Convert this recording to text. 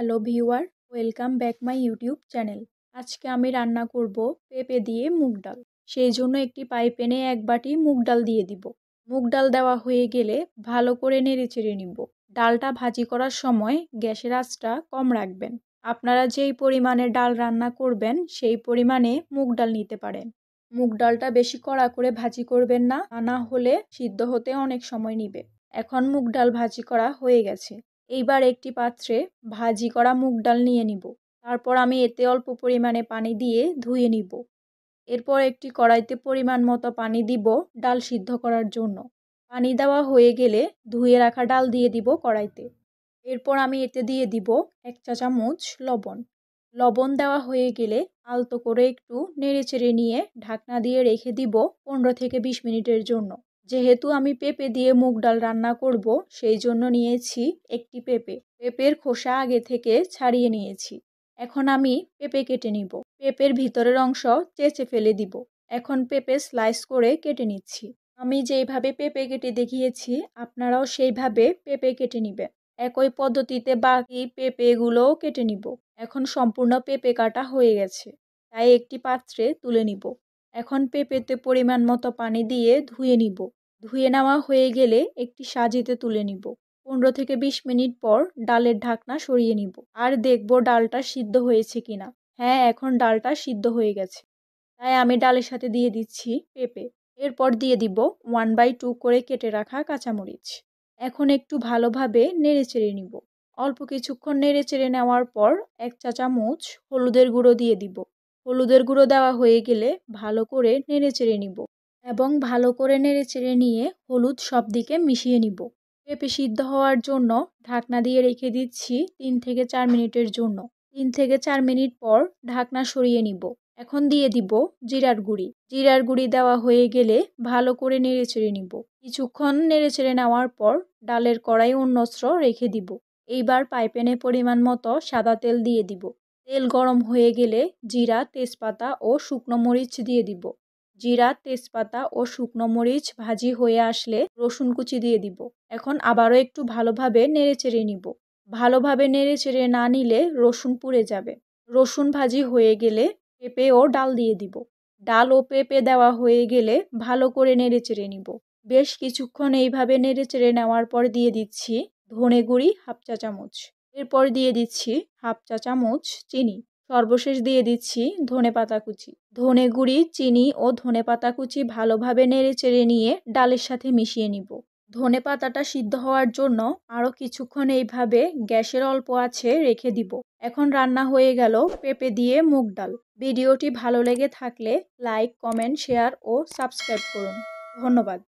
hello viewer welcome back my YouTube channel আজকে আমি রান্না করব পেঁপে দিয়ে মুগ ডাল সেই জন্য একটি পাইপেনে এক বাটি মুগ ডাল দিয়ে দিব মুগ ডাল দেওয়া হয়ে গেলে ভালো করে নেড়ে চেড়ে নিব ডালটা ভাজি করার সময় গ্যাসের আঁচটা কম রাখবেন আপনারা যেই পরিমাণে ডাল রান্না করবেন সেই পরিমাণে মুগ ডাল নিতে পারেন মুগ ডালটা বেশি কড়া করে ভাজি করবেন না না হলে সিদ্ধ হতে অনেক সময় নিবে এখন মুগ ডাল ভাজি করা হয়ে গেছে এইবার একটি পাত্রে ভাজি করা মুগ ডাল নিয়ে নিব তারপর আমি এতে অল্প পরিমাণে পানি দিয়ে ধুয়ে নিব এরপর একটি কড়াইতে পরিমাণ মতো পানি দিব ডাল সিদ্ধ করার জন্য পানি দেওয়া হয়ে গেলে ধুয়ে রাখা ডাল দিয়ে দিব কড়াইতে এরপর আমি এতে দিয়ে দিব এক চা চামচ লবণ লবণ দেওয়া হয়ে গেলে আলতো করে একটু নেড়েচেড়ে নিয়ে ঢাকনা দিয়ে রেখে দিব পনেরো থেকে বিশ মিনিটের জন্য যেহেতু আমি পেঁপে দিয়ে মুগ ডাল রান্না করব সেই জন্য নিয়েছি একটি পেঁপে পেঁপের খোসা আগে থেকে ছাড়িয়ে নিয়েছি এখন আমি পেঁপে কেটে নিব পেঁপের ভিতরের অংশ চেঁচে ফেলে দিব এখন পেঁপে স্লাইস করে কেটে নিচ্ছি আমি যেইভাবে পেঁপে কেটে দেখিয়েছি আপনারাও সেইভাবে পেঁপে কেটে নেবেন একই পদ্ধতিতে বাকি পেঁপেগুলোও কেটে নিব এখন সম্পূর্ণ পেঁপে কাটা হয়ে গেছে তাই একটি পাত্রে তুলে নিব এখন পেঁপেতে পরিমাণ মতো পানি দিয়ে ধুয়ে নিব ধুয়ে নেওয়া হয়ে গেলে একটি সাজিতে তুলে নিব পনেরো থেকে বিশ মিনিট পর ডালের ঢাকনা সরিয়ে নিব আর দেখব ডালটা সিদ্ধ হয়েছে কিনা হ্যাঁ এখন ডালটা সিদ্ধ হয়ে গেছে তাই আমি ডালের সাথে দিয়ে দিচ্ছি পেঁপে এরপর দিয়ে দিব ওয়ান বাই টু করে কেটে রাখা কাঁচামরিচ এখন একটু ভালোভাবে নেড়ে চেড়ে নিব অল্প কিছুক্ষণ নেড়ে চেড়ে নেওয়ার পর এক চা চামচ হলুদের গুঁড়ো দিয়ে দিব হলুদের গুঁড়ো দেওয়া হয়ে গেলে ভালো করে নেড়ে চেড়ে নিব এবং ভালো করে নেড়ে চেড়ে নিয়ে হলুদ সব দিকে মিশিয়ে নিব পেঁপে সিদ্ধ হওয়ার জন্য ঢাকনা দিয়ে রেখে দিচ্ছি তিন থেকে চার মিনিটের জন্য তিন থেকে চার মিনিট পর ঢাকনা সরিয়ে নিব এখন দিয়ে দিব জিরার গুঁড়ি জিরার গুঁড়ি দেওয়া হয়ে গেলে ভালো করে নেড়ে চেড়ে নিব কিছুক্ষণ নেড়ে চেড়ে নেওয়ার পর ডালের কড়াই অন্যস্র রেখে দিব এইবার পাইপেনে পরিমাণ মতো সাদা তেল দিয়ে দিব তেল গরম হয়ে গেলে জিরা তেজপাতা ও শুকনো মরিচ দিয়ে দিব জিরা তেজপাতা ও শুকনো মরিচ ভাজি হয়ে আসলে রসুন কুচি দিয়ে দিব এখন আবারও একটু ভালোভাবে নেড়েচেড়ে নিব ভালোভাবে নেড়েচেড়ে না নিলে রসুন পুড়ে যাবে রসুন ভাজি হয়ে গেলে পেঁপে ও ডাল দিয়ে দিব ডাল ও পেঁপে দেওয়া হয়ে গেলে ভালো করে নেড়েচেড়ে নিব বেশ কিছুক্ষণ এইভাবে নেড়েচেড়ে নেওয়ার পর দিয়ে দিচ্ছি ধনে গুঁড়ি হাফ চা চামচ এরপর দিয়ে দিচ্ছি হাফ চা চামচ চিনি সর্বশেষ দিয়ে দিচ্ছি ধনে পাতা কুচি ধনে গুঁড়ি চিনি ও ধনে পাতা কুচি ভালোভাবে নেড়ে চেড়ে নিয়ে ডালের সাথে মিশিয়ে নিব ধনে পাতাটা সিদ্ধ হওয়ার জন্য আরও কিছুক্ষণ এইভাবে গ্যাসের অল্প আছে রেখে দিব এখন রান্না হয়ে গেল পেঁপে দিয়ে মুগ ডাল ভিডিওটি ভালো লেগে থাকলে লাইক কমেন্ট শেয়ার ও সাবস্ক্রাইব করুন ধন্যবাদ